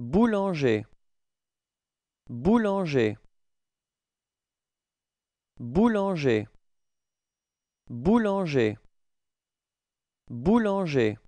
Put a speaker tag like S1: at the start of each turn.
S1: boulanger boulanger boulanger boulanger boulanger